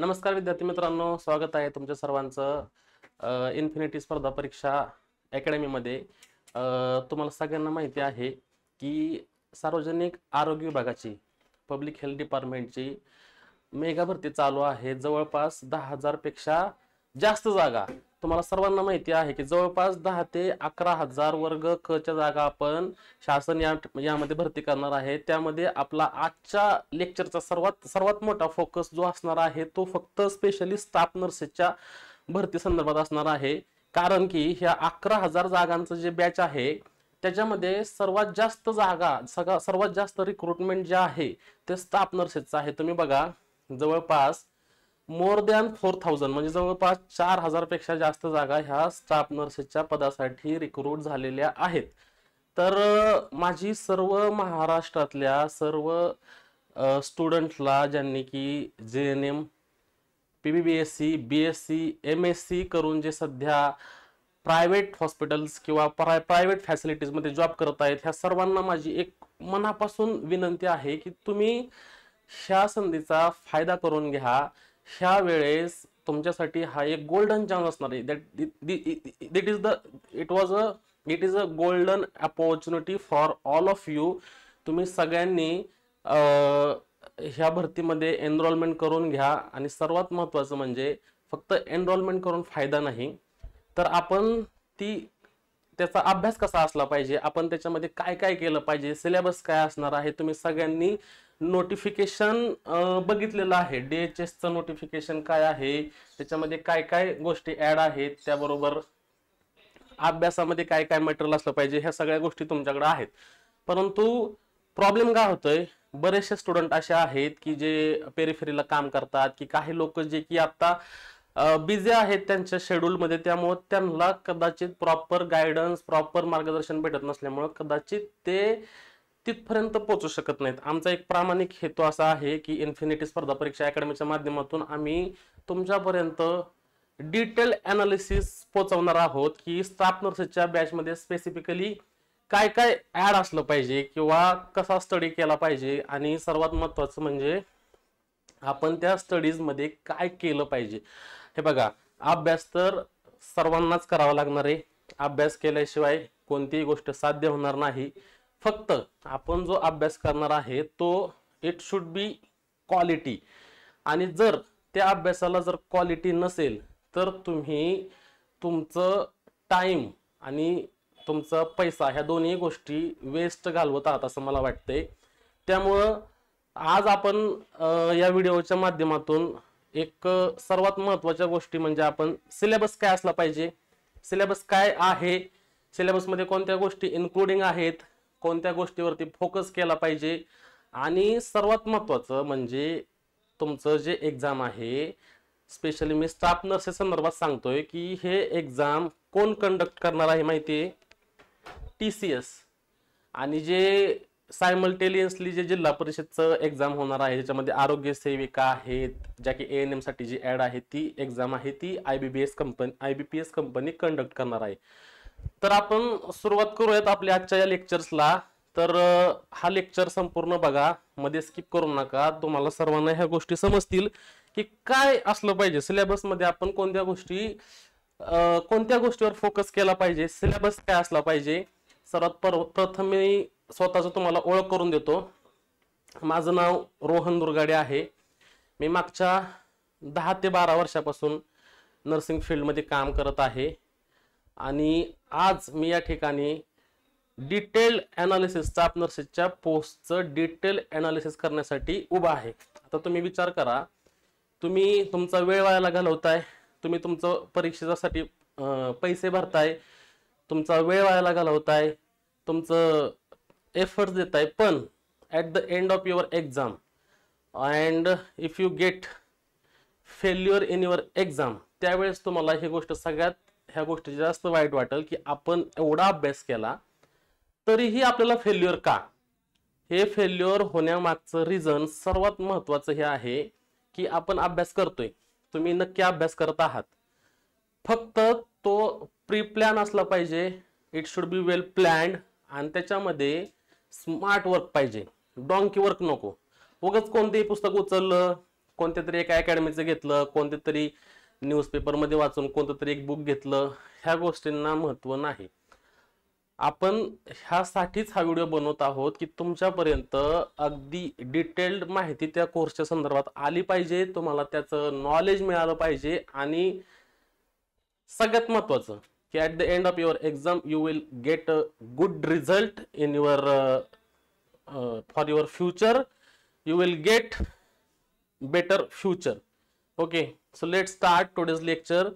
नमस्कार विद्यार्थी मित्रांनो स्वागत आहे तुमच्या सर्वांचं इन्फिनिटी स्पर्धा परीक्षा अकॅडमीमध्ये तुम्हाला सगळ्यांना माहिती आहे की सार्वजनिक आरोग्य विभागाची पब्लिक हेल्थ डिपार्टमेंटची मेगा भरती चालू आहे जवळपास दहा हजारपेक्षा जास्त जागा तुम्हाला सर्वांना माहिती आहे की जवळपास दहा ते अकरा हजार वर्ग कच्या जागा आपण शासन या यामध्ये भरती करणार आहे त्यामध्ये आपला आजच्या लेक्चरचा सर्वात सर्वात मोठा फोकस जो असणार आहे तो फक्त स्पेशली स्टाफ नर्सेसच्या भरती संदर्भात असणार आहे कारण की ह्या अकरा हजार जागांचं जे बॅच आहे त्याच्यामध्ये सर्वात जास्त जागा सगळा सर्वात जास्त रिक्रुटमेंट जे आहे ते स्टाफ नर्सेसचं आहे तुम्ही बघा जवळपास मोर दॅन फोर थाउजंड म्हणजे जवळपास चार हजारपेक्षा जास्त जागा ह्या स्टाफ नर्सेसच्या पदासाठी रिक्रूट झालेल्या आहेत तर माझी सर्व महाराष्ट्रातल्या सर्व स्टुडंटला ज्यांनी की G N M P B B S C B S C M S C करून जे सध्या प्रायव्हेट हॉस्पिटल्स किंवा प्राय प्रायव्हेट फॅसिलिटीजमध्ये जॉब करत आहेत ह्या सर्वांना माझी एक मनापासून विनंती आहे की तुम्ही ह्या संधीचा फायदा करून घ्या ह्या वेळेस तुमच्यासाठी हा एक गोल्डन चान्स असणार आहे that that is the it was a it is a golden opportunity for all of you तुम्ही सगळ्यांनी ह्या भरतीमध्ये एनरोलमेंट करून घ्या आणि सर्वात महत्त्वाचं म्हणजे फक्त एनरोलमेंट करून फायदा नाही तर आपण ती त्याचा अभ्यास कसा असला पाहिजे आपण त्याच्यामध्ये काय काय केलं पाहिजे सिलेबस काय असणार आहे तुम्ही सगळ्यांनी नोटिफिकेशन बघितलेलं आहे डी एच एसचं नोटिफिकेशन काय आहे त्याच्यामध्ये काय काय गोष्टी ॲड आहेत त्याबरोबर अभ्यासामध्ये काय काय मटेरियल असलं पाहिजे ह्या सगळ्या गोष्टी तुमच्याकडे आहेत परंतु प्रॉब्लेम काय होतोय बरेचसे स्टुडंट असे आहेत की जे पेरीफेरीला काम करतात की काही लोक जे की आता बिझी आहेत त्यांच्या शेड्यूलमध्ये त्यामुळं त्यांना कदाचित प्रॉपर गायडन्स प्रॉपर मार्गदर्शन भेटत नसल्यामुळं कदाचित ते तिथपर्यंत पोहोचू शकत नाहीत आमचा एक प्रामाणिक हेतू असा आहे की इन्फिनिटी स्पर्धा परीक्षा अकॅडमीच्या माध्यमातून आम्ही तुमच्यापर्यंत डिटेल अनालिसिस पोहोचवणार आहोत की स्टाफ नर्सेसच्या बॅचमध्ये स्पेसिफिकली काय काय ॲड असलं पाहिजे किंवा कसा स्टडी केला पाहिजे आणि सर्वात महत्त्वाचं म्हणजे आपण त्या स्टडीजमध्ये काय केलं पाहिजे हे बघा अभ्यास तर सर्वांनाच करावा लागणार आहे अभ्यास केल्याशिवाय कोणतीही गोष्ट साध्य होणार नाही फक्त आपण जो अभ्यास करणार आहे तो इट शुड बी क्वालिटी आणि जर त्या अभ्यासाला जर क्वालिटी नसेल तर तुम्ही तुमचं टाईम आणि तुमचा पैसा ह्या दोन्ही गोष्टी वेस्ट घालवत आहात असं मला वाटतंय त्यामुळं आज आपण या व्हिडिओच्या माध्यमातून एक सर्वात महत्वाच्या गोष्टी म्हणजे आपण सिलेबस काय असला पाहिजे सिलेबस काय आहे सिलेबसमध्ये कोणत्या गोष्टी इन्क्लुडिंग आहेत कोणत्या गोष्टीवरती फोकस केला पाहिजे आणि सर्वात महत्त्वाचं म्हणजे तुमचं जे एक्झाम आहे स्पेशली मी स्टाफ नर्सेस संदर्भात सांगतोय की हे एक्झाम कोण कंडक्ट करणार आहे माहिती आहे टी सी एस आणि जे सायमल्टेनियसली जे जिल्हा परिषदचं एक्झाम होणार आहे ज्याच्यामध्ये आरोग्य सेविका आहेत ज्या की ए एन साठी जी ॲड आहे ती एक्झाम आहे ती I B B S company I B P S company conduct करणार आहे तर आपण सुरुवात करूयात आपल्या आजच्या या लेक्चर्सला तर हा लेक्चर संपूर्ण बघा मध्ये स्किप करू नका तुम्हाला सर्वांना ह्या गोष्टी समजतील की काय असलं पाहिजे सिलेबसमध्ये आपण कोणत्या गोष्टी कोणत्या गोष्टीवर फोकस केला पाहिजे सिलेबस काय असला पाहिजे सर्वात पर प्रथम मी स्वतःचं तुम्हाला ओळख करून देतो माझं नाव रोहन दुर्गाडे आहे मी मागच्या दहा ते बारा वर्षापासून नर्सिंग फील्डमध्ये काम करत आहे आणि आज मी या ठिकाणी डिटेल ॲनालिसिसचा नर्सेसच्या पोस्टचं डिटेल ॲनालिसिस करण्यासाठी उभा आहे आता तुम्ही विचार करा तुम्ही तुमचा वेळ वायाला घालवताय तुम्ही तुमचं परीक्षेसाठी पैसे भरताय तुमचा वेळ वायाला घालवताय तुमचं एफर्ट्स देत आहे पण at the end of your exam and if you get failure in your exam त्यावेळेस तुम्हाला ही गोष्ट सगळ्यात ह्या गोष्टीची जास्त वाईट वाटेल की आपण एवढा अभ्यास केला तरीही आपल्याला फेल्युअर का हे फेल्युअर होण्यामागचं रिझन सर्वात महत्वाचं हे आहे की आपण अभ्यास करतोय तुम्ही नक्की अभ्यास करत आहात फक्त तो प्री प्लॅन असला पाहिजे it should be well planned आणि त्याच्यामध्ये स्मार्ट वर्क पाहिजे डॉंकी वर्क नको उगच कोणतेही पुस्तक उचललं कोणत्या तरी एका अकॅडमीचं घेतलं कोणत्या तरी न्यूजपेपरमध्ये वाचून कोणतं तरी एक बुक घेतलं ह्या गोष्टींना महत्त्व नाही आपण ह्यासाठीच हा व्हिडिओ बनवत आहोत की तुमच्यापर्यंत अगदी डिटेल्ड माहिती त्या कोर्सच्या संदर्भात आली पाहिजे तुम्हाला त्याचं नॉलेज मिळालं पाहिजे आणि सगळ्यात महत्त्वाचं की at the end of your exam you will get a good result in your for your future you will get better future okay so let's start today's lecture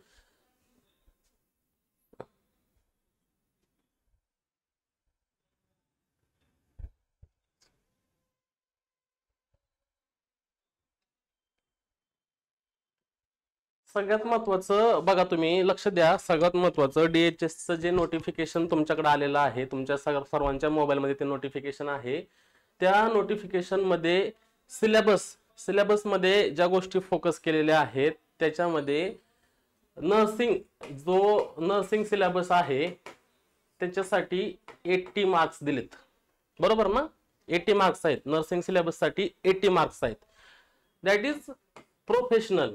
सगळ्यात महत्वाचं बघा तुम्ही लक्ष द्या सगळ्यात महत्वाचं डीएचएसचं जे नोटिफिकेशन तुमच्याकडे आलेलं आहे तुमच्या सगळ्या सर्वांच्या मोबाईलमध्ये ते नोटिफिकेशन आहे त्या नोटिफिकेशनमध्ये सिलेबस सिलेबसमध्ये ज्या गोष्टी फोकस केलेल्या आहेत त्याच्यामध्ये नर्सिंग जो नर्सिंग सिलेबस आहे त्याच्यासाठी एट्टी मार्क्स दिलेत बरोबर ना एट्टी मार्क्स आहेत नर्सिंग सिलेबससाठी एट्टी मार्क्स आहेत that is professional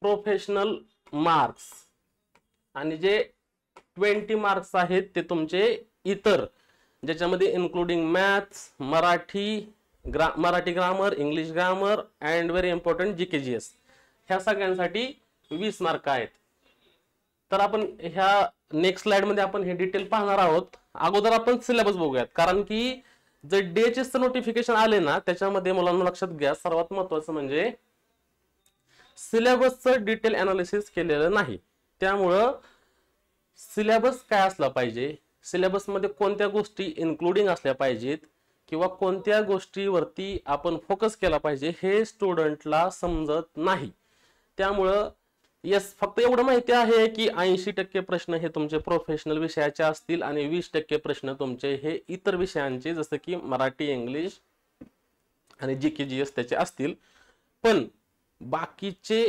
professional marks आणि जे ट्वेंटी मार्क्स आहेत ते तुमचे इतर ज्याच्यामध्ये इन्क्लुडिंग मॅथ्स मराठी ग्रा Marathi grammar English grammar and very important G K G S ह्या सगळ्यांसाठी वीस मार्क आहेत तर आपण ह्या नेक्स्ट स्लाइडमध्ये आपण हे डिटेल पाहणार आहोत अगोदर आपण सिलेबस बघूयात कारण की जे चे नोटिफिकेशन आले ना त्याच्यामध्ये मुलांना लक्षात घ्या सर्वात महत्वाचं म्हणजे सिलेबसचं डिटेल अनालिसिस केलेलं नाही त्यामुळं सिलेबस काय असला पाहिजे सिलेबसमध्ये कोणत्या गोष्टी इन्क्लुडिंग असल्या पाहिजेत किंवा कोणत्या गोष्टीवरती आपण फोकस केला पाहिजे हे स्टुडंटला समजत नाही त्यामुळं यस फक्त एवढं माहिती आहे की ऐंशी टक्के प्रश्न हे तुमचे प्रोफेशनल विषयाचे असतील आणि वीस टक्के प्रश्न तुमचे हे इतर विषयांचे जसं की मराठी इंग्लिश आणि जी के जी एस त्याचे असतील पण बाकीचे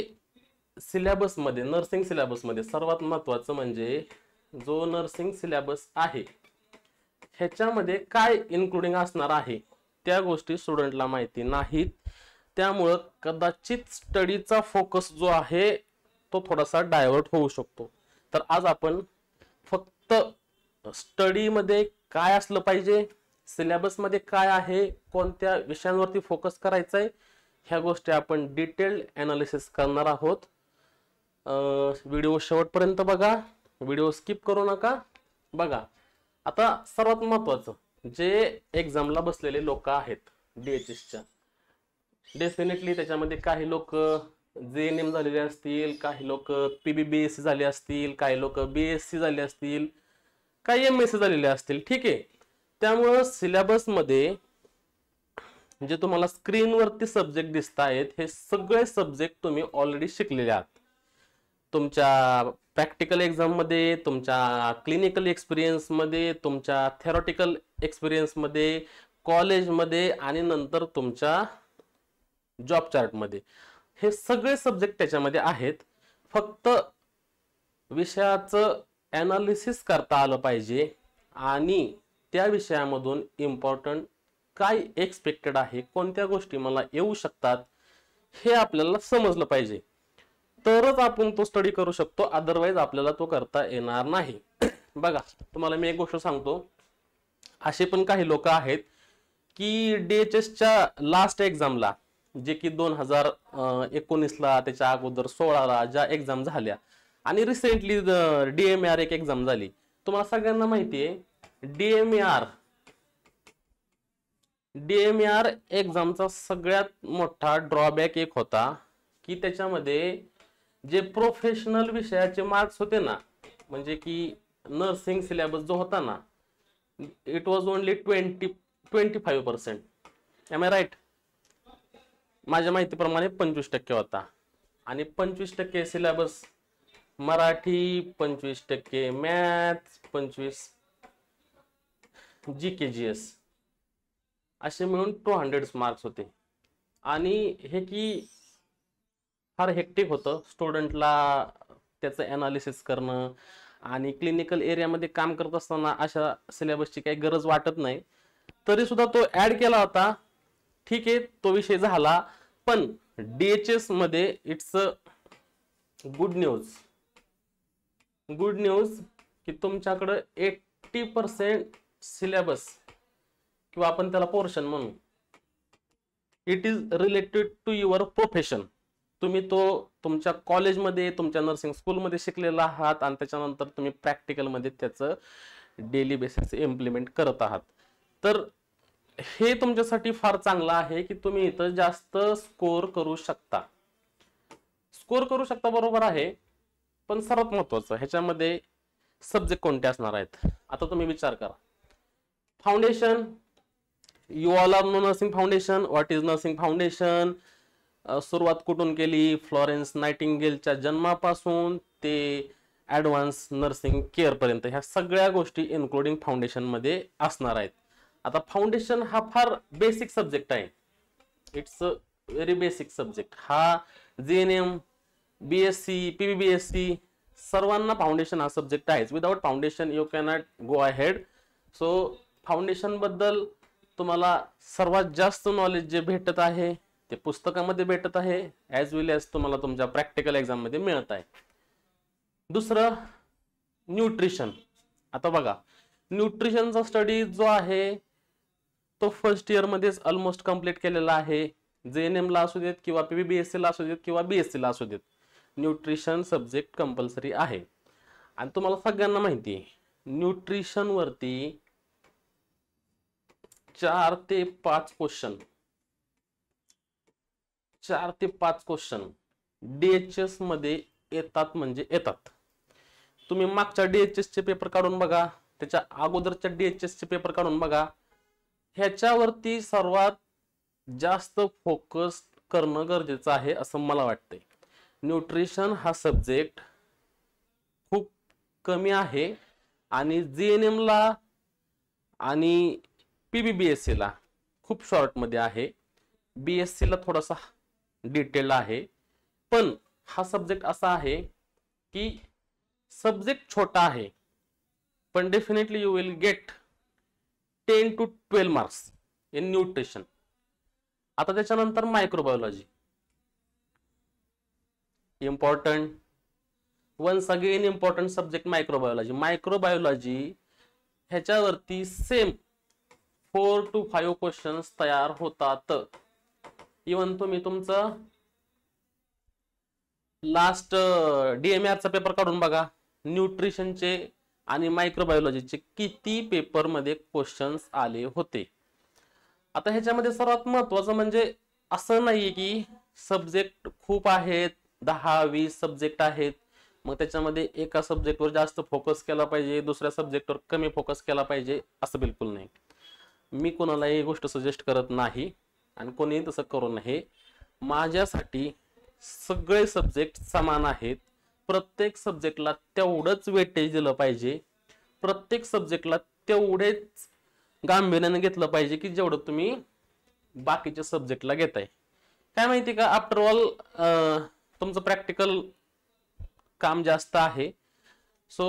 सिलेबसमध्ये नर्सिंग सिलेबसमध्ये सर्वात महत्त्वाचं म्हणजे जो नर्सिंग सिलेबस आहे ह्याच्यामध्ये काय इन्क्लुडिंग असणार आहे त्या गोष्टी स्टुडंटला माहिती नाहीत त्यामुळं कदाचित स्टडीचा फोकस जो आहे तो थोडासा डायव्हर्ट होऊ शकतो तर आज आपण फक्त स्टडीमध्ये काय असलं पाहिजे सिलेबसमध्ये काय आहे कोणत्या विषयांवरती फोकस करायचा आहे ह्या गोष्टी आपण डिटेल्ड ॲनालिसिस करणार आहोत व्हिडिओ शेवटपर्यंत बघा व्हिडिओ स्किप करू नका बघा आता सर्वात महत्वाचं जे एक्झामला बसलेले लोक आहेत एसच्या डेफिनेटली त्याच्यामध्ये काही लोक जे एन एम झालेले असतील काही लोक P B B S C झाले असतील काही लोक बी एस सी झाले असतील काही एम एस सी झालेले असतील ठीक आहे त्यामुळं सिलेबसमध्ये जे तुम्हाला स्क्रीनवरती सब्जेक्ट दिसत आहेत हे सगळे सब्जेक्ट तुम्ही ऑलरेडी शिकलेले आहात तुमच्या प्रॅक्टिकल एक्झाममध्ये तुमच्या क्लिनिकल एक्सपिरियन्समध्ये तुमच्या थेरॉटिकल एक्सपिरियन्समध्ये कॉलेजमध्ये आणि नंतर तुमच्या जॉब चार्टमध्ये हे सगळे सब्जेक्ट त्याच्यामध्ये आहेत फक्त विषयाचं ॲनालिसिस करता आलं पाहिजे आणि त्या विषयामधून इम्पॉर्टंट काय एक्सपेक्टेड आहे कोणत्या गोष्टी मला येऊ शकतात हे आपल्याला समजलं पाहिजे तरच आपण तो स्टडी करू शकतो अदरवाईज आपल्याला तो करता येणार नाही बघा तुम्हाला मी एक गोष्ट सांगतो असे पण काही लोक आहेत की डीएचएसच्या लास्ट एक्झामला जे की दोन हजार एकोणीसला त्याच्या अगोदर सोळाला ज्या एक्झाम झाल्या आणि रिसेंटली डीएमआर एक एक्झाम झाली तुम्हाला सगळ्यांना माहिती आहे डीएमआर डीएमआर एक्झामचा सगळ्यात मोठा ड्रॉबॅक एक होता की त्याच्यामध्ये जे प्रोफेशनल विषयाचे मार्क्स होते ना म्हणजे की नर्सिंग सिलेबस जो होता ना it was only twenty twenty five percent am I right माझ्या माहितीप्रमाणे पंचवीस टक्के होता आणि पंचवीस टक्के सिलेबस मराठी पंचवीस टक्के मॅथ्स पंचवीस जी के जी एस असे मिळून टू हंड्रेड मार्क्स होते आणि हे की फार हेक्टिक होतं स्टुडंटला त्याचं अनालिसिस करणं आणि क्लिनिकल एरियामध्ये काम करत असताना अशा सिलेबसची काही गरज वाटत नाही तरी सुद्धा तो ॲड केला होता ठीक आहे तो विषय झाला पण डीएचएस मध्ये it's a good news good news की तुमच्याकडं एट्टी पर्सेंट सिलेबस किंवा आपण त्याला पोर्शन म्हणू it is related to your profession तुम्ही तो तुमच्या कॉलेजमध्ये तुमच्या नर्सिंग स्कूलमध्ये शिकलेला आहात आणि त्याच्यानंतर तुम्ही प्रॅक्टिकलमध्ये त्याचं डेली बेसिस इम्प्लिमेंट करत आहात तर हे तुमच्यासाठी फार चांगलं आहे की तुम्ही इथं जास्त स्कोर करू शकता स्कोर करू शकता बरोबर आहे पण सर्वात महत्वाचं ह्याच्यामध्ये सब्जेक्ट कोणते असणार आहेत आता तुम्ही विचार करा foundation you all are know nursing foundation what is nursing foundation सुरुवात कुठून केली फ्लॉरेन्स नायटिंगेलच्या जन्मापासून ते ॲडव्हान्स नर्सिंग केअरपर्यंत ह्या सगळ्या गोष्टी इन्क्लुडिंग फाउंडेशनमध्ये असणार आहेत आता फाउंडेशन हा फार बेसिक सब्जेक्ट आहे it's a very basic subject हा J N M B S C P B B S C सर्वांना फाउंडेशन हा सब्जेक्ट आहेच without foundation you cannot go ahead so फाउंडेशनबद्दल तुम्हाला सर्वात जास्त नॉलेज जे भेटत आहे ते पुस्तकामध्ये भेटत आहे ॲज वेल ॲज तुम्हाला तुमच्या प्रॅक्टिकल एक्झाममध्ये मिळत आहे दुसरं न्यूट्रिशन आता बघा न्यूट्रिशनचा स्टडी जो आहे तो फर्स्ट इयरमध्येच ऑलमोस्ट कम्प्लीट केलेला आहे जे एन ला असू देत किंवा पी बी एस सीला असू देत किंवा बी एस ला असू देत न्यूट्रिशन सब्जेक्ट कंपल्सरी आहे आणि तुम्हाला सगळ्यांना माहिती आहे न्यूट्रिशनवरती चार ते पाच क्वेश्चन चार ते पाच क्वेश्चन डीएचएस मध्ये येतात म्हणजे येतात तुम्ही मागच्या डीएचएस चे पेपर काढून बघा त्याच्या अगोदरच्या डीएचएस चे पेपर काढून बघा ह्याच्यावरती सर्वात जास्त फोकस करणं गरजेचं आहे असं मला वाटतंय न्यूट्रिशन हा सब्जेक्ट खूप कमी आहे आणि जे एन ला आणि पी बी बी एस सीला खूप शॉर्टमध्ये आहे बीएससी e ला थोडासा डिटेल आहे पण हा सब्जेक्ट असा आहे की सब्जेक्ट छोटा आहे पण definitely you will get ten to twelve marks in nutrition आता त्याच्यानंतर microbiology important once again important subject microbiology microbiology ह्याच्यावरती same four to five questions तयार होतात इवन तुम्ही तुमचं लास्ट डीएमआरचा पेपर काढून बघा न्यूट्रिशनचे आणि मायक्रोबायोलॉजीचे किती पेपरमध्ये क्वेश्चन्स आले होते आता ह्याच्यामध्ये सर्वात महत्वाचं म्हणजे असं नाहीये की सब्जेक्ट खूप आहेत दहा वीस सब्जेक्ट आहेत मग त्याच्यामध्ये एका सब्जेक्टवर जास्त फोकस केला पाहिजे दुसऱ्या सब्जेक्टवर कमी फोकस केला पाहिजे असं बिलकुल नाही मी ही गोष्ट सजेस्ट करत नाही आणि कोणीही तसं करू नये माझ्यासाठी सगळे सब्जेक्ट समान आहेत प्रत्येक सब्जेक्टला तेवढंच वेटेज दिलं पाहिजे प्रत्येक सब्जेक्टला तेवढेच गांभीर्याने घेतलं पाहिजे की जेवढं तुम्ही बाकीच्या सब्जेक्टला घेताय काय माहिती का आफ्टर ऑल तुमचं प्रॅक्टिकल काम जास्त आहे so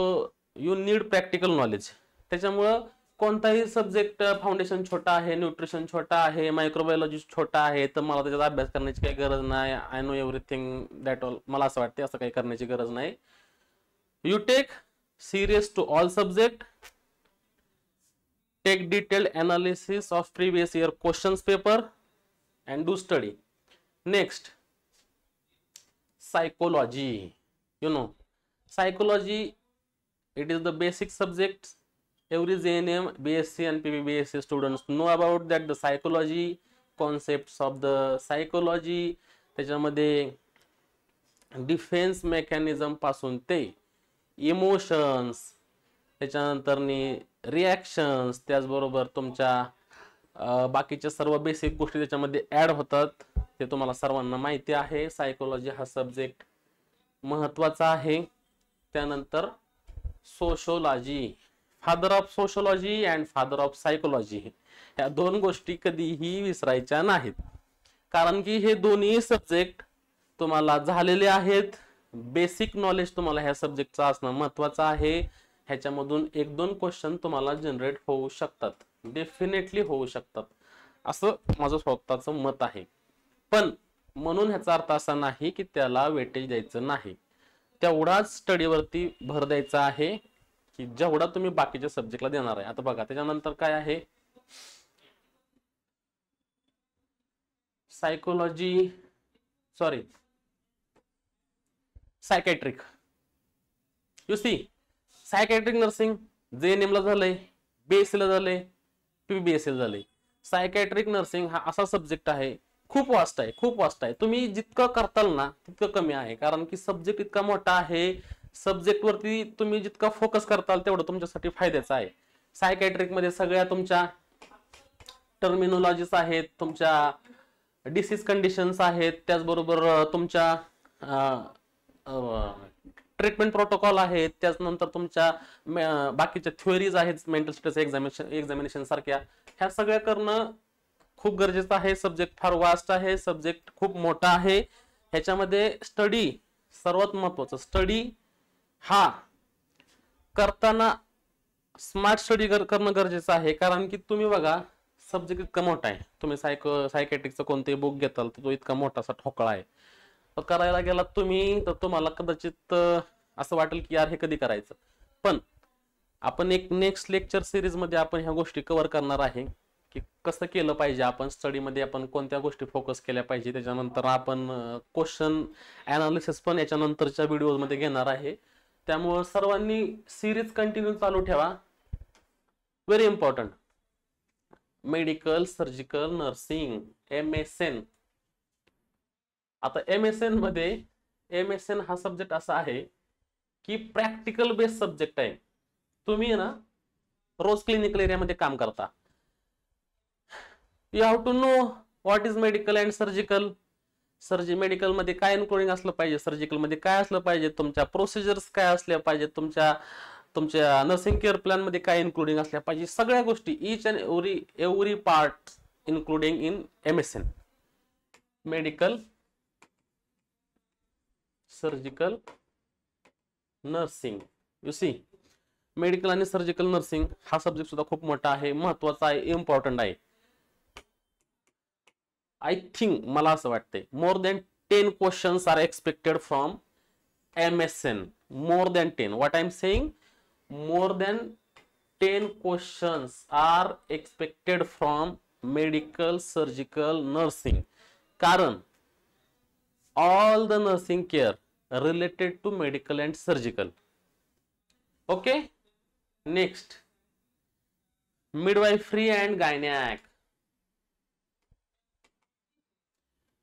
you need practical knowledge त्याच्यामुळं ही सब्जेक्ट फाउंडेशन छोटा आहे न्यूट्रिशन छोटा आहे मायक्रोबायोलॉजी छोटा आहे तर मला त्याच्यात अभ्यास करण्याची काही गरज नाही I know everything that all मला असं वाटते असं काही करण्याची गरज नाही you take serious to all subject take detailed analysis of previous year question paper and do study next psychology you know psychology it is the basic subject every JNM, BSc and PBBSc students know about that the psychology concepts of the psychology त्याच्यामध्ये defence mechanism पासून ते emotions त्याच्यानंतर reactions त्याचबरोबर तुमच्या बाकीच्या सर्व basic गोष्टी त्याच्यामध्ये ॲड होतात ते तुम्हाला सर्वांना माहिती आहे सायकोलॉजी हा सब्जेक्ट महत्त्वाचा आहे त्यानंतर sociology father of sociology and father of psychology ह्या दोन गोष्टी कधीही विसरायच्या नाहीत कारण की हे दोन्ही सब्जेक्ट तुम्हाला झालेले आहेत बेसिक नॉलेज तुम्हाला ह्या सब्जेक्टचं असणं महत्वाचं आहे ह्याच्यामधून एक दोन क्वेश्चन तुम्हाला जनरेट होऊ शकतात डेफिनेटली होऊ शकतात असं माझं स्वतःचं मत आहे पण म्हणून ह्याचा अर्थ असा नाही की त्याला वेटेज द्यायचं नाही तेवढाच स्टडीवरती भर द्यायचा आहे की जेवढा तुम्ही बाकीच्या सब्जेक्टला देणार आहे आता बघा त्याच्यानंतर काय आहे psychology sorry psychiatric you see psychiatric nursing J N एमला झालंय बीएससीला झालंय पीबीएससीला झालंय सायकॅट्रिक नर्सिंग हा असा सब्जेक्ट आहे खूप वास्ट आहे खूप वास्ट आहे तुम्ही जितकं करताल ना तितकं कमी आहे कारण की सब्जेक्ट इतका मोठा आहे सब्जेक्टवरती तुम्ही जितका फोकस करताल तेवढं तुमच्यासाठी फायद्याचं आहे सायकॅट्रिकमध्ये सगळ्या तुमच्या टर्मिनॉलॉजीस आहेत तुमच्या डिसीज कंडिशन्स आहेत त्याचबरोबर तुमच्या ट्रीटमेंट प्रोटोकॉल आहेत त्याचनंतर तुमच्या बाकीच्या थ्युअरीज आहेत मेंटल स्ट्रेस एक्झामिनेशन एक्झामिनेशन सारख्या ह्या सगळ्या करणं खूप गरजेचं आहे सब्जेक्ट फार वास्ट आहे सब्जेक्ट खूप मोठा आहे ह्याच्यामध्ये स्टडी सर्वात महत्वाचं स्टडी हा करताना स्मार्ट स्टडी करणं गरजेचं आहे कारण की तुम्ही बघा सब्जेक्ट इतका मोठा आहे तुम्ही सायको सायकॅट्रिकचा कोणतंही बुक घेताल तर तो इतका मोठासा ठोकळा आहे करायला गेला तुम्ही तर तुम्हाला कदाचित असं वाटेल की यार हे कधी करायचं पण आपण एक नेक्स्ट लेक्चर सिरीजमध्ये आपण ह्या गोष्टी कव्हर करणार आहे की कसं केलं पाहिजे आपण स्टडीमध्ये आपण कोणत्या गोष्टी फोकस केल्या पाहिजे त्याच्यानंतर आपण क्वेश्चन अनालिसिस पण याच्यानंतरच्या व्हिडिओमध्ये घेणार आहे त्यामुळं सर्वांनी सिरीज कंटिन्यू चालू ठेवा very important medical surgical nursing M S N आता एम एस एन मध्ये एम एस एन हा सब्जेक्ट असा आहे की प्रॅक्टिकल बेस्ड सब्जेक्ट आहे तुम्ही ना रोज क्लिनिकल एरियामध्ये काम करता you have to know what is medical and surgical surgery मेडिकलमध्ये काय इन्क्लुडिंग असलं पाहिजे सर्जिकलमध्ये काय असलं पाहिजे तुमच्या प्रोसिजर्स काय असल्या पाहिजेत तुमच्या तुमच्या नर्सिंग केअर प्लॅनमध्ये काय इन्क्लुडिंग असल्या पाहिजे सगळ्या गोष्टी each and every every part including in M S N medical surgical nursing you see medical आणि सर्जिकल नर्सिंग हा सब्जेक्ट सुद्धा खूप मोठा आहे महत्वाचा आहे इम्पॉर्टंट आहे आय थिंक मला असं वाटतंय more than ten questions are expected from M S N more than ten what I am saying more than ten questions are expected from medical surgical nursing कारण all the nursing care related to medical and surgical okay next midwifery and gynaec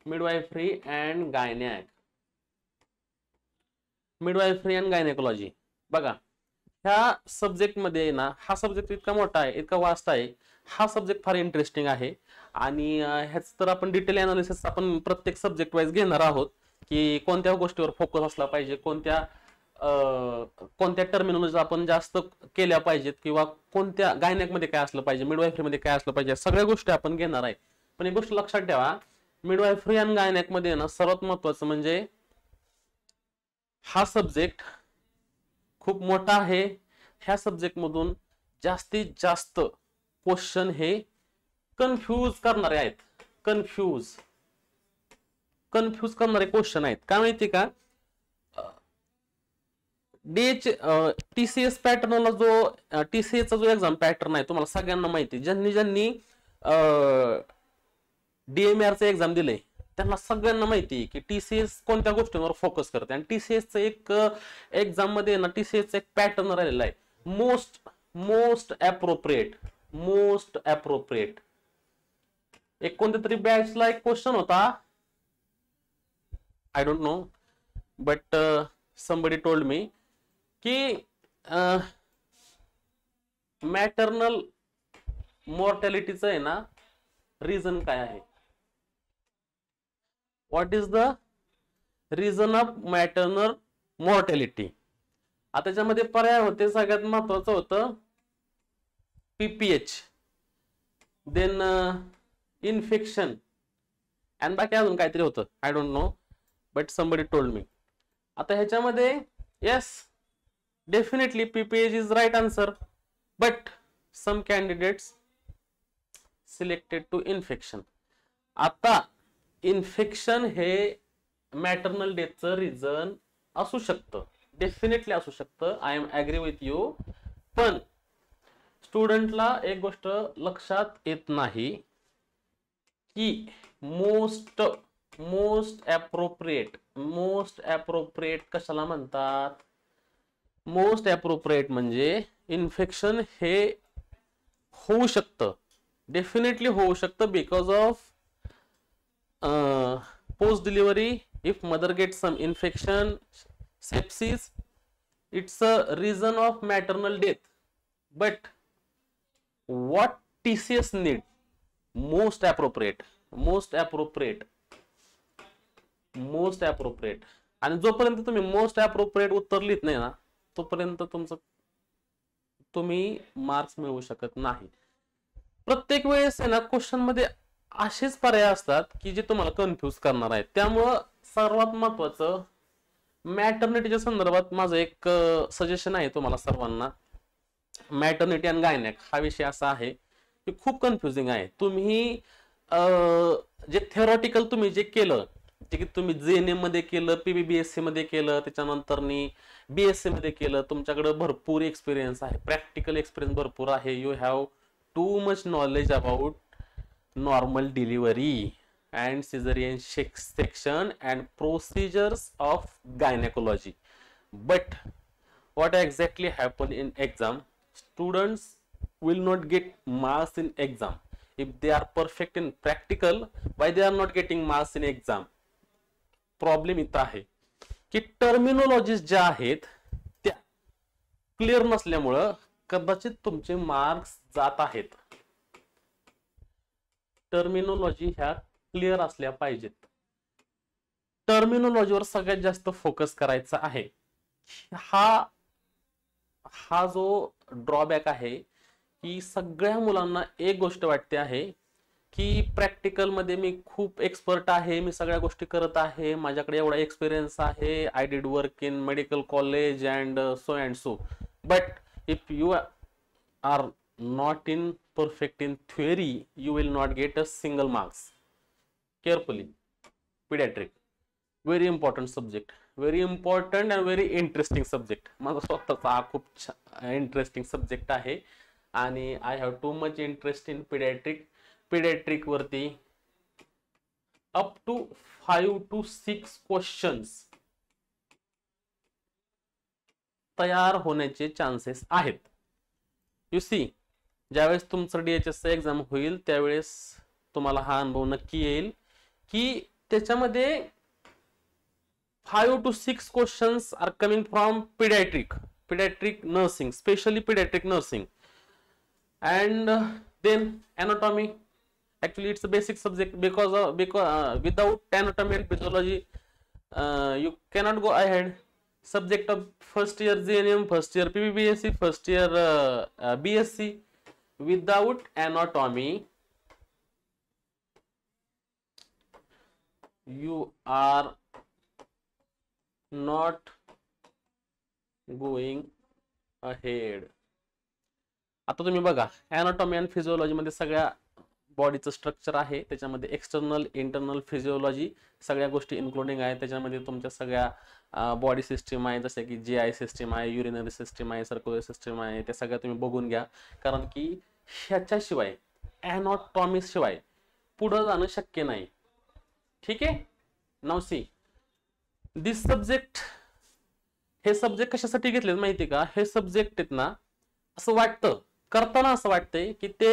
midwifery and gynaec midwifery and gynaecology बघा ह्या मध्ये ना हा subject इतका मोठा आहे इतका वास्ट आहे हा सब्जेक्ट फार इंटरेस्टिंग आहे आणि ह्याच तर आपण डिटेल अनालिसिस आपण प्रत्येक सब्जेक्ट वाईज घेणार आहोत की कोणत्या गोष्टीवर फोकस असला पाहिजे कोणत्या कोणत्या टर्मिनॉलॉजी आपण जास्त केल्या पाहिजेत किंवा कोणत्या मध्ये काय असलं पाहिजे मध्ये काय असलं पाहिजे सगळ्या गोष्टी आपण घेणार आहे पण एक गोष्ट लक्षात ठेवा गायनॅक मध्ये ना सर्वात महत्वाचं म्हणजे हा सब्जेक्ट खूप मोठा आहे ह्या सब्जेक्ट मधून जास्तीत जास्त क्वेश्चन हे कन्फ्यूज करणारे आहेत कन्फ्यूज कन्फ्यूज करणारे क्वेश्चन आहेत का माहिती का डीएच एस पॅटर्नला जो टी सी चा जो एक्झाम पॅटर्न आहे तुम्हाला सगळ्यांना माहिती ज्यांनी ज्यांनी डीएमआरचं एक्झाम दिले त्यांना सगळ्यांना माहिती आहे की टी सी एस कोणत्या गोष्टींवर फोकस करते आणि टी सी एक एक्झाम मध्ये ना टी सी एक पॅटर्न राहिलेला आहे most most appropriate most appropriate एक कोणत्या तरी बॅचला एक क्वेश्चन होता I don't know but somebody told me की मॅटर्नल मॉर्टॅलिटीचं आहे ना रिझन काय आहे what is the reason of maternal mortality आता त्याच्यामध्ये पर्याय होते सगळ्यात महत्वाचं होतं पीपीएच देन इन्फेक्शन अँड बाकी अजून काहीतरी होतं I don't know but somebody told me आता ह्याच्यामध्ये yes definitely PPH is right answer but some candidates selected to infection आता इन्फेक्शन हे मॅटर्नल डेथचं रिझन असू शकतं डेफिनेटली असू शकतं I am agree with you पण स्टुडंटला एक गोष्ट लक्षात येत नाही की most most appropriate most appropriate कशाला म्हणतात मोस्ट ॲप्रोप्रिएट म्हणजे इन्फेक्शन हे होऊ शकतं डेफिनेटली होऊ शकतं because of post delivery if mother gets some infection sepsis it's a reason of maternal death but what tcs need most appropriate most appropriate most appropriate आणि जोपर्यंत तुम्ही मोस्ट ॲप्रोप्रिएट उत्तर लिहित नाही ना तोपर्यंत तुमचं तुम्ही मार्क्स मिळवू शकत नाही प्रत्येक वेळेस आहे ना क्वेश्चन मध्ये असेच पर्याय असतात की जे तुम्हाला कन्फ्यूज करणार आहेत त्यामुळं सर्वात महत्वाचं मॅटर्निटीच्या संदर्भात माझं एक सजेशन आहे तुम्हाला सर्वांना मॅटर्निटी अँड गायनॅक हा विषय असा आहे की खूप कन्फ्युजिंग आहे तुम्ही जे थेरॉटिकल तुम्ही जे केलं जे की तुम्ही जे एन एम मध्ये केलं पीबीबीएससी मध्ये केलं त्याच्यानंतर बीएससी मध्ये केलं तुमच्याकडे भरपूर एक्सपिरियन्स आहे प्रॅक्टिकल एक्सपिरियन्स भरपूर आहे you have to much knowledge about normal delivery and cesarean section and procedures of gynecology but what exactly happen in exam students will not get marks in exam if they are perfect in practical why they are not getting marks in exam Problem इथं आहे की terminologies ज्या आहेत त्या clear नसल्यामुळं कदाचित tumche marks jat ahet terminology ह्या clear असल्या पाहिजेत टर्मिनॉलॉजीवर सगळ्यात जास्त फोकस करायचा आहे हा हा जो ड्रॉबॅक आहे की सगळ्या मुलांना एक गोष्ट वाटते आहे की प्रॅक्टिकलमध्ये मी खूप एक्सपर्ट आहे मी सगळ्या गोष्टी करत आहे माझ्याकडे एवढा एक्सपिरियन्स आहे I did work in medical college and so and so but if you are not in perfect in theory, you will not get a single marks. Carefully, pediatric, very important subject, very important and very interesting subject. माझा स्वतःचा खूप interesting subject आहे आणि I have to much interest in paediatric paediatric वरती up to five to six questions तयार होण्याचे chances आहेत You see, ज्यावेळेस तुमचं डी एच एस एक्झाम होईल त्यावेळेस तुम्हाला हा अनुभव नक्की येईल की त्याच्यामध्ये five to six questions are coming from paediatric paediatric nursing specially paediatric nursing and then anatomy actually it's a basic subject because because without anatomy and you cannot go I had subject of first year J N M first year P B B S C first year B S C without anatomy you are not going ahead आता तुम्ही बघा अॅनॉटॉमी and physiology मध्ये सगळ्या बॉडीचं structure आहे त्याच्यामध्ये external internal physiology सगळ्या गोष्टी इन्क्लुडिंग आहे त्याच्यामध्ये तुमच्या सगळ्या बॉडी सिस्टीम आहे जसे की जे आय सिस्टीम आहे युरिनरी सिस्टीम आहे सर्क्युलर सिस्टीम आहे त्या सगळ्या तुम्ही बघून घ्या कारण की ह्याच्याशिवाय ॲनॉटॉमिस शिवाय पुढं जाणं शक्य नाही ठीक आहे नाव सी दिस सब्जेक्ट हे सब्जेक्ट कशासाठी घेतले माहिती का हे सब्जेक्ट आहेत ना असं वाटतं करताना असं वाटतंय की ते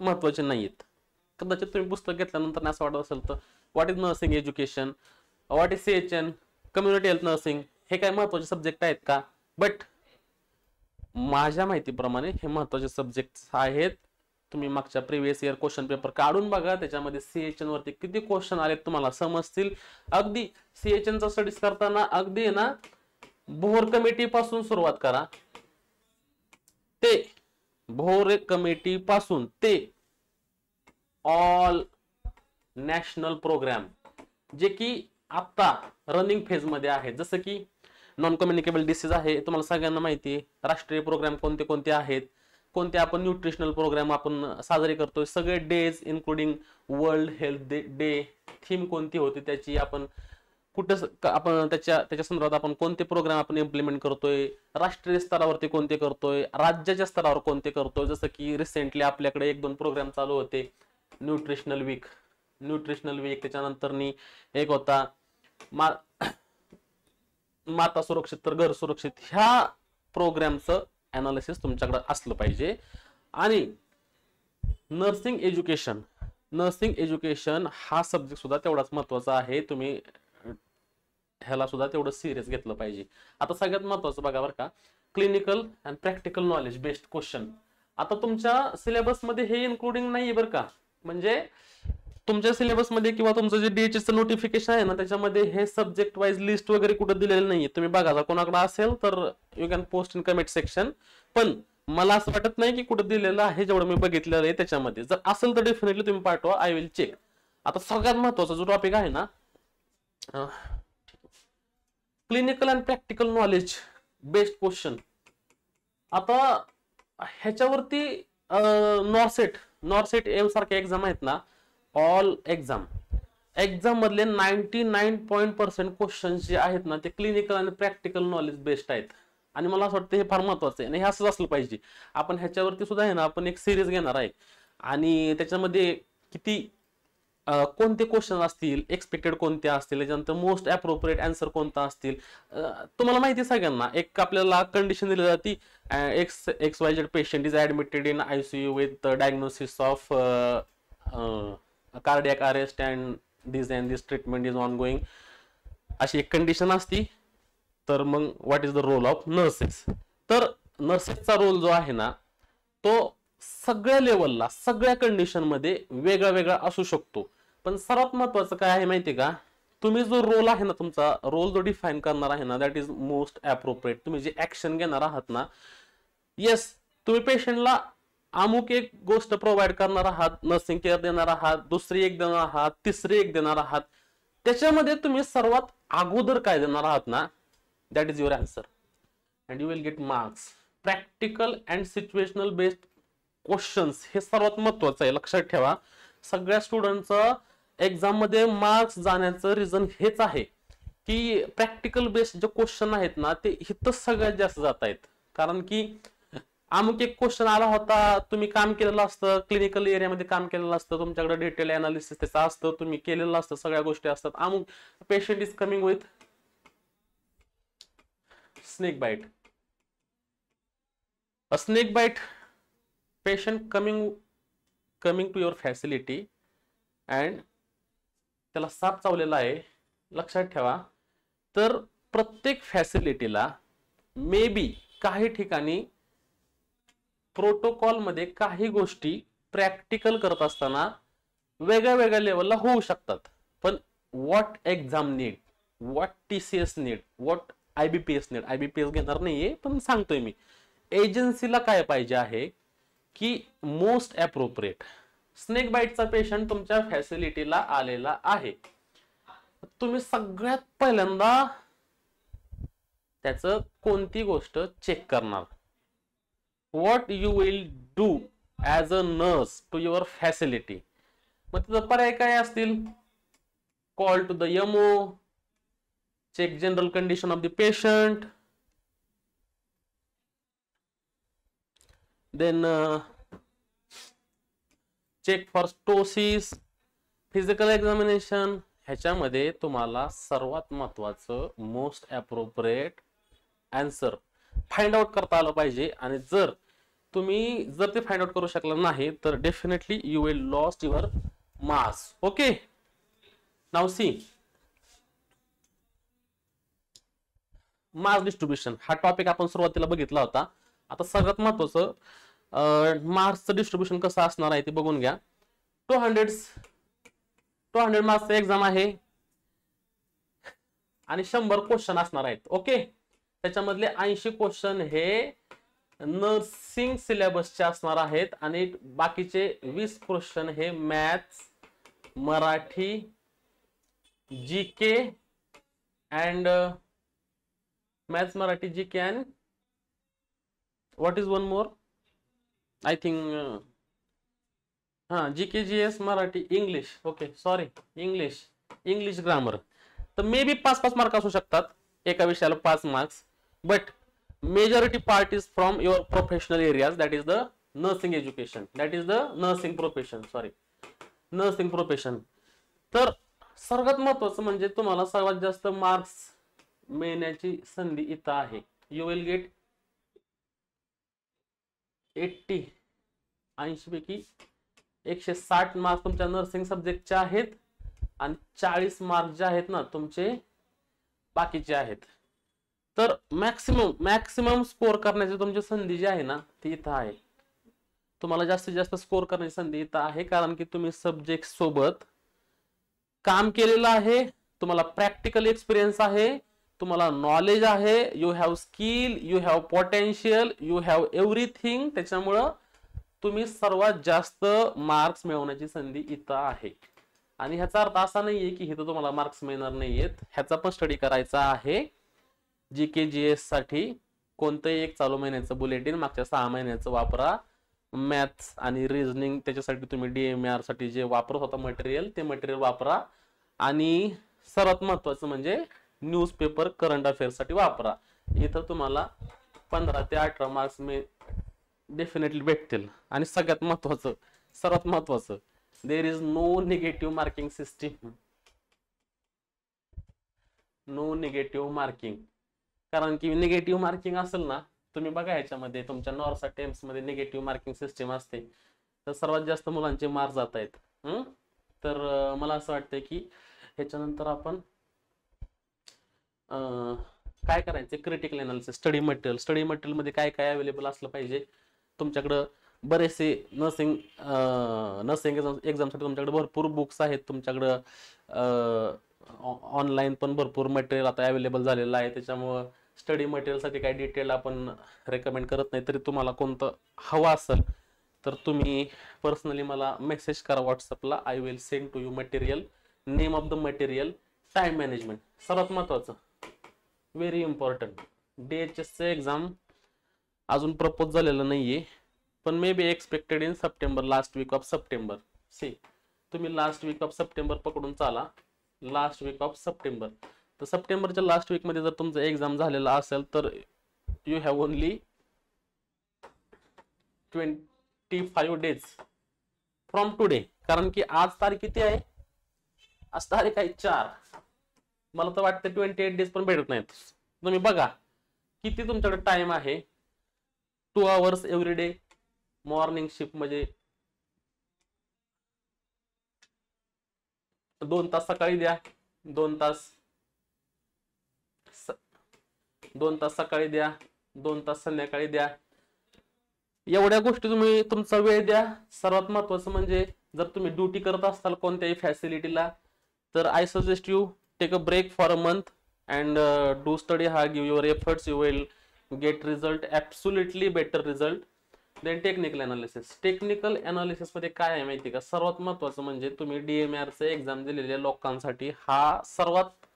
महत्वाचे नाहीत कदाचित तुम्ही पुस्तक घेतल्यानंतर असं वाटत असेल तर what is nursing education what is C H N community health nursing हे काय महत्वाचे सब्जेक्ट आहेत का बट माझ्या माहितीप्रमाणे हे महत्वाचे सब्जेक्ट आहेत तुम्ही मागच्या प्रिव्हियस इयर क्वेश्चन पेपर काढून बघा त्याच्यामध्ये सीएचएन वरती किती क्वेश्चन आले तुम्हाला समजतील अगदी चा स्टडीज करताना अगदी ना भोर कमिटी पासून सुरुवात करा ते भोर कमिटी पासून ते ऑल नॅशनल प्रोग्राम जे की आता रनिंग फेज मध्ये आहे जसं की नॉन कम्युनिकेबल डिसीज आहे तुम्हाला सगळ्यांना माहिती आहे राष्ट्रीय प्रोग्राम कोणते कोणते आहेत कोणते आपण न्यूट्रिशनल प्रोग्राम आपण साजरे करतोय सगळे days including world health day theme कोणती होती त्याची आपण कुठं आपण त्याच्या त्याच्या संदर्भात आपण कोणते प्रोग्राम आपण इम्प्लिमेंट करतोय राष्ट्रीय स्तरावरती कोणते करतोय राज्याच्या स्तरावर कोणते करतोय जसं की रिसेंटली आपल्याकडे एक दोन प्रोग्राम चालू होते न्यूट्रिशनल वीक न्यूट्रिशनल वीक त्याच्यानंतरनी एक होता मा माता सुरक्षित तर घर सुरक्षित ह्या प्रोग्रामचं अनालिसिस तुमच्याकडे असलं पाहिजे आणि नर्सिंग एज्युकेशन नर्सिंग एज्युकेशन हा सब्जेक्ट सुद्धा तेवढाच महत्वाचा आहे तुम्ही ह्याला सुद्धा तेवढं सिरियस घेतलं पाहिजे आता सगळ्यात महत्वाचं बघा बरं का clinical and practical knowledge based question आता तुमच्या सिलेबसमध्ये हे इन्क्लुडिंग नाही बरं का म्हणजे तुमच्या सिलेबसमध्ये किंवा तुमचं जे डीएचएसचं नोटिफिकेशन आहे ना त्याच्यामध्ये हे सब्जेक्ट वाईज लिस्ट वगैरे कुठं दिलेलं नाही तुम्ही बघा जर कोणाकडे असेल तर you can post in comment section पण मला असं वाटत नाही की कुठं दिलेलं आहे जेवढं मी बघितलेलं आहे त्याच्यामध्ये जर असेल तर डेफिनेटली तुम्ही पाठवा आय विल चेक आता सगळ्यात महत्वाचा जो टॉपिक आहे ना clinical and practical knowledge best question आता ह्याच्यावरती नॉर्सेट नॉर्सेट एम सारख्या एक्झाम आहेत ना ऑल एक्झाम एक्झाममधले मधले ninety nine point percent question जे आहेत ना ते क्लिनिकल आणि प्रॅक्टिकल नॉलेज बेस्ड आहेत आणि मला असं वाटतं हे फार महत्वाचं आहे आणि हे असंच असलं पाहिजे आपण ह्याच्यावरती सुद्धा आहे ना आपण एक सिरीज घेणार आहे आणि त्याच्यामध्ये किती कोणते क्वेश्चन असतील एक्सपेक्टेड कोणते असतील त्याच्यानंतर मोस्ट अप्रोप्रिएट आन्सर कोणता असतील तुम्हाला माहिती सगळ्यांना एक आपल्याला कंडिशन दिली जाते X X Y Z patient is admitted in I C U with diagnosis of cardiac arrest and this and this treatment is on going अशी एक कंडिशन असती तर मग what is the role of nurses तर नर्सेसचा role जो आहे ना तो सगळ्या लेवलला सगळ्या कंडिशनमध्ये वेगळा वेगळा असू शकतो पण सर्वात महत्वाचं काय आहे माहिती का तुम्ही जो रोल आहे ना तुमचा रोल जो डिफाईन करणार आहे ना दॅट इज मोस्ट अप्रोप्रिएट तुम्ही जे ऍक्शन घेणार आहात ना येस तुम्ही पेशंटला अमुक एक गोष्ट प्रोव्हाइड करणार आहात नर्सिंग केअर देणार आहात दुसरी एक देणार आहात तिसरी एक देणार आहात त्याच्यामध्ये तुम्ही सर्वात अगोदर काय देणार आहात ना that is your answer and you will get marks practical and situational based questions हे सर्वात महत्वाचं आहे लक्षात ठेवा सगळ्या स्टुडंटचं एक्झाममध्ये मध्ये मार्क्स जाण्याचं रिझन हेच आहे की प्रॅक्टिकल बेस्ड जे क्वेश्चन आहेत ना ते इथं सगळ्यात जास्त जात आहेत कारण की अमुक एक क्वेश्चन आला होता तुम्ही काम केलेलं असतं क्लिनिकल एरियामध्ये काम केलेलं असतं तुमच्याकडे डिटेल अनालिसिस त्याचं असतं तुम्ही केलेलं असतं सगळ्या गोष्टी असतात अमुक patient is coming with snake bite a snake bite patient coming coming to your facility and त्याला साप चावलेला आहे लक्षात ठेवा तर प्रत्येक फॅसिलिटीला मे बी काही ठिकाणी प्रोटोकॉलमध्ये काही गोष्टी प्रॅक्टिकल करत असताना वेगळ्या वेगळ्या लेवलला होऊ शकतात पण what exam need what T C S need what I B P S need I B P S घेणार नाहीये पण सांगतोय मी एजन्सीला काय पाहिजे आहे की मोस्ट अप्रोप्रिएट स्नेक बाईटचा पेशंट तुमच्या फॅसिलिटीला आलेला आहे तुम्ही सगळ्यात पहिल्यांदा त्याचं कोणती गोष्ट चेक करणार what you will do as a nurse to your facility मग त्याचा पर्याय काय असतील call to the MO check general condition of the patient then check for ptosis physical examination ह्याच्यामध्ये तुम्हाला सर्वात महत्वाचं most appropriate answer find out करता आलं पाहिजे आणि जर तुम्ही जर ते फाइंड आउट करू शकला नाही तर definitely you will lost your marks okay now see marks distribution हा टॉपिक आपण सुरुवातीला बघितला होता आता सगळ्यात महत्वाचं मार्क्सचं डिस्ट्रीब्युशन कसं असणार आहे ते बघून घ्या टू हंड्रेड टू हंड्रेड मार्क्सचं एक्झाम आहे आणि शंभर क्वेश्चन असणार आहेत ओके त्याच्यामधले ऐंशी क्वेश्चन हे नर्सिंग सिलेबसचे असणार आहेत आणि बाकीचे वीस क्वेश्चन हे maths Marathi G K and maths Marathi G K and what is one more I think हा G K G S Marathi English okay sorry English English grammar तर मे बी पाच पाच मार्क असू शकतात एका विषयाला पाच marks but majority part is from your professional areas that is the nursing education that is the nursing profession sorry nursing profession तर सर्वात महत्वाचं म्हणजे तुम्हाला सर्वात जास्त मार्क्स मिळण्याची संधी इथं आहे यु विल गेट एट्टी ऐंशी पैकी एकशे साठ मार्क्स तुमच्या नर्सिंग सब्जेक्टच्या आहेत आणि चाळीस मार्क्स जे आहेत ना तुमचे बाकीचे आहेत तर मॅक्सिमम मॅक्सिमम स्कोअर करण्याची तुमची संधी जी आहे ना ती इथं आहे तुम्हाला जास्तीत जास्त स्कोअर करण्याची संधी इथं आहे कारण की तुम्ही सब्जेक्ट सोबत काम केलेलं आहे तुम्हाला प्रॅक्टिकल एक्सपिरियन्स आहे तुम्हाला नॉलेज आहे you have skill you have potential you have everything त्याच्यामुळं तुम्ही सर्वात जास्त मार्क्स मिळवण्याची संधी इथं आहे आणि ह्याचा अर्थ असा नाहीये की इथं तुम्हाला मार्क्स मिळणार नाहीयेत ह्याचा पण स्टडी करायचा आहे जी के जी एस साठी कोणतंही एक चालू महिन्याचं बुलेटिन मागच्या सहा महिन्याचं वापरा मॅथ्स आणि रिजनिंग त्याच्यासाठी तुम्ही डी एम आर साठी जे वापरत होता मटेरियल ते मटेरियल वापरा आणि सर्वात महत्वाचं म्हणजे न्यूजपेपर करंट अफेअर्ससाठी वापरा इथं तुम्हाला पंधरा ते अठरा मार्क्स मी डेफिनेटली भेटतील आणि सगळ्यात महत्वाचं सर्वात महत्वाचं there is no negative marking system no negative marking कारण की निगेटिव्ह मार्किंग असेल ना तुम्ही बघा याच्यामध्ये तुमच्या नॉर्स टेम्स मध्ये निगेटिव्ह मार्किंग सिस्टीम असते तर सर्वात जास्त मुलांचे मार्क जात आहेत तर मला असं वाटतंय की ह्याच्यानंतर आपण काय करायचे critical analysis study material study मटेरियलमध्ये काय काय अवेलेबल असलं पाहिजे तुमच्याकडं बरेचसे नर्सिंग नर्सिंग एक्झाम एक्झामसाठी तुमच्याकडे भरपूर बुक्स आहेत तुमच्याकडं ऑनलाईन पण भरपूर मटेरियल आता अवेलेबल झालेलं आहे त्याच्यामुळं स्टडी मटेरियलसाठी काही डिटेल आपण रेकमेंड करत नाही तरी तुम्हाला कोणतं हवं असेल तर तुम्ही पर्सनली मला मेसेज करा व्हॉट्सअपला I will send to you material name of the material time management सर्वात महत्वाचं व्हेरी इम्पॉर्टंट डी एच एसचं एक्झाम अजून प्रपोज झालेलं नाही आहे पण may be expected in September last week of September see तुम्ही लास्ट वीक ऑफ सप्टेंबर पकडून चाला लास्ट वीक ऑफ सप्टेंबर तर सप्टेंबरच्या लास्ट वीकमध्ये जर तुमचं एक्झाम झालेला असेल तर you have only twenty five days from today कारण की आज तारीख किती आहे आज तारीख आहे चार मला तर वाटतं ट्वेंटी एट डेज पण भेटत नाहीत तुम्ही बघा किती तुमच्याकडे टाइम आहे two hours every day morning shift म्हणजे दोन तास सकाळी द्या दोन तास दोन तास सकाळी द्या दोन तास संध्याकाळी द्या एवढ्या गोष्टी तुम्ही तुमचा वेळ द्या सर्वात महत्वाचं म्हणजे जर तुम्ही ड्युटी करत असाल कोणत्याही फॅसिलिटीला तर I suggest you take a break for a month and do study हा give your efforts you will get result absolutely better result then technical analysis technical अनालिसिसमध्ये काय आहे माहिती का सर्वात महत्वाचं म्हणजे तुम्ही डीएमआरचे एक्झाम दिलेल्या लोकांसाठी हा सर्वात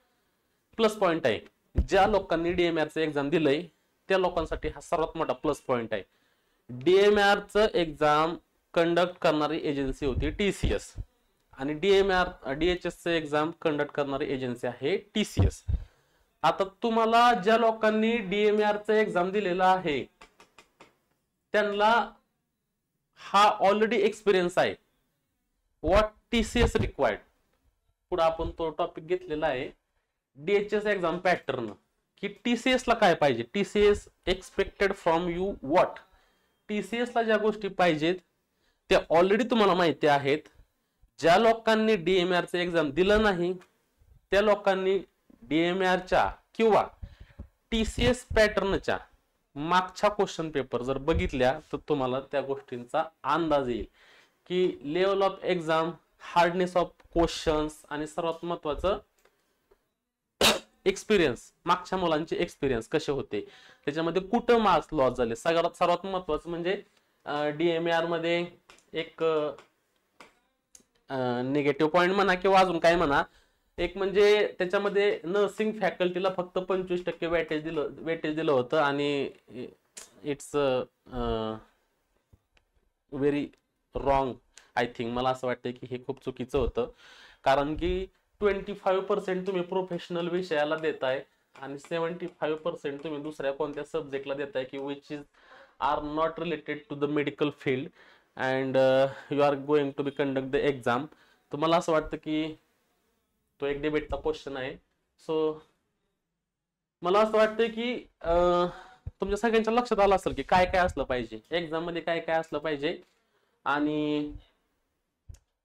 प्लस पॉईंट आहे ज्या लोकांनी डीएमआरचं एक्झाम दिलंय त्या लोकांसाठी हा सर्वात मोठा प्लस पॉईंट आहे डीएमआरचं एक्झाम कंडक्ट करणारी एजन्सी होती टी सी एस आणि डीएमआर डीएचएसचं एक्झाम कंडक्ट करणारी एजन्सी आहे टी सी एस आता तुम्हाला ज्या लोकांनी डीएमआरचं एक्झाम दिलेला आहे त्यांना हा ऑलरेडी एक्सपिरियन्स आहे what T C S required पुढे आपण तो टॉपिक घेतलेला आहे डीएचएस एक्झाम पॅटर्न की टी सी काय पाहिजे T C S expected from you what T C ज्या गोष्टी पाहिजेत त्या ऑलरेडी तुम्हाला माहिती आहेत ज्या लोकांनी डी एम एक्झाम दिलं नाही त्या लोकांनी डी एम आरच्या किंवा टी सी एस पॅटर्नच्या मागच्या क्वेश्चन पेपर जर बघितल्या तर तुम्हाला त्या गोष्टींचा अंदाज येईल की level of exam hardness of questions आणि सर्वात महत्वाचं एक्सपिरियन्स मागच्या मुलांचे एक्सपिरियन्स कसे होते त्याच्यामध्ये कुठं मार्क्स लॉस झाले सगळ्यात सर्वात महत्वाचं म्हणजे डीएमआर मध्ये एक निगेटिव्ह पॉईंट म्हणा किंवा अजून काय म्हणा एक म्हणजे त्याच्यामध्ये नर्सिंग फॅकल्टीला फक्त पंचवीस टक्के वेटेज दिलं वेटेज दिलं होतं आणि it's very wrong I think मला असं वाटतं की हे खूप चुकीचं होतं कारण की ट्वेंटी फाईव्ह पर्सेंट तुम्ही प्रोफेशनल विषयाला देताय आणि सेव्हन्टी फाईव्ह पर्सेंट तुम्ही दुसऱ्या कोणत्या सब्जेक्टला देताय की which is are not related to the medical field and you are going to be conduct the exam तर मला असं वाटतं की तो एक डिबेटचा क्वेश्चन आहे सो मला असं वाटतं की uh, तुमच्या सगळ्यांच्या लक्षात आलं असेल की काय काय असलं पाहिजे एक्झाममध्ये काय काय असलं पाहिजे आणि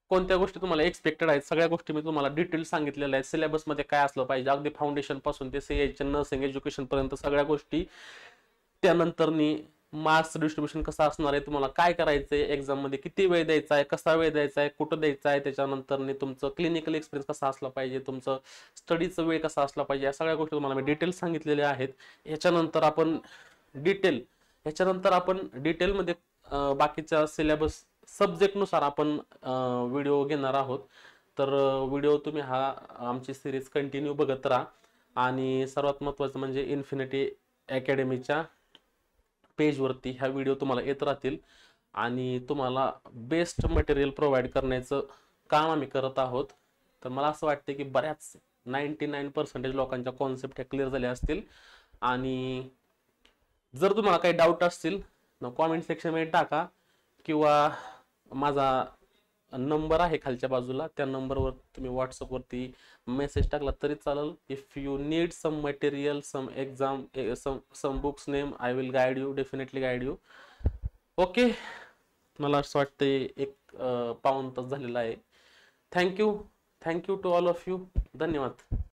कोणत्या गोष्टी तुम्हाला एक्सपेक्टेड आहेत सगळ्या गोष्टी मी तुम्हाला डिटेल सांगितलेल्या आहेत सिलेबसमध्ये काय असलं पाहिजे अगदी फाउंडेशन पासून ते सीएच नर्सिंग एज्युकेशन पर्यंत सगळ्या गोष्टी त्यानंतर मार्क्स डिस्ट्रीब्युशन कसं असणार आहे तुम्हाला काय करायचं आहे एक्झाममध्ये किती वेळ द्यायचा आहे कसा वेळ द्यायचा आहे कुठं द्यायचा आहे त्याच्यानंतर तुमचं क्लिनिकल एक्सपिरियन्स कसा असला पाहिजे तुमचं स्टडीचं वेळ कसा असला पाहिजे या सगळ्या गोष्टी तुम्हाला मी डिटेल सांगितलेल्या आहेत याच्यानंतर आपण डिटेल याच्यानंतर आपण डिटेलमध्ये बाकीच्या सिलेबस सब्जेक्टनुसार आपण व्हिडिओ घेणार आहोत तर व्हिडिओ तुम्ही हा आमची सिरीज कंटिन्यू बघत राहा आणि सर्वात महत्त्वाचं म्हणजे इन्फिनिटी अकॅडमीच्या पेजवरती ह्या व्हिडिओ तुम्हाला येत राहतील आणि तुम्हाला बेस्ट मटेरियल प्रोव्हाइड करण्याचं काम आम्ही करत आहोत तर मला असं वाटतं की बऱ्याच नाईन्टी नाईन पर्सेंटेज लोकांच्या कॉन्सेप्ट ह्या क्लिअर झाल्या असतील आणि जर तुम्हाला काही डाऊट असतील ना कॉमेंट सेक्शनमध्ये टाका किंवा माझा नंबर आहे खालच्या बाजूला त्या नंबरवर तुम्ही व्हॉट्सअपवरती मेसेज टाकला तरी चालेल if you need some material some exam some some books name I will guide you definitely guide you okay मला असं वाटतं एक पाऊन तास झालेला आहे thank you thank you to all of you धन्यवाद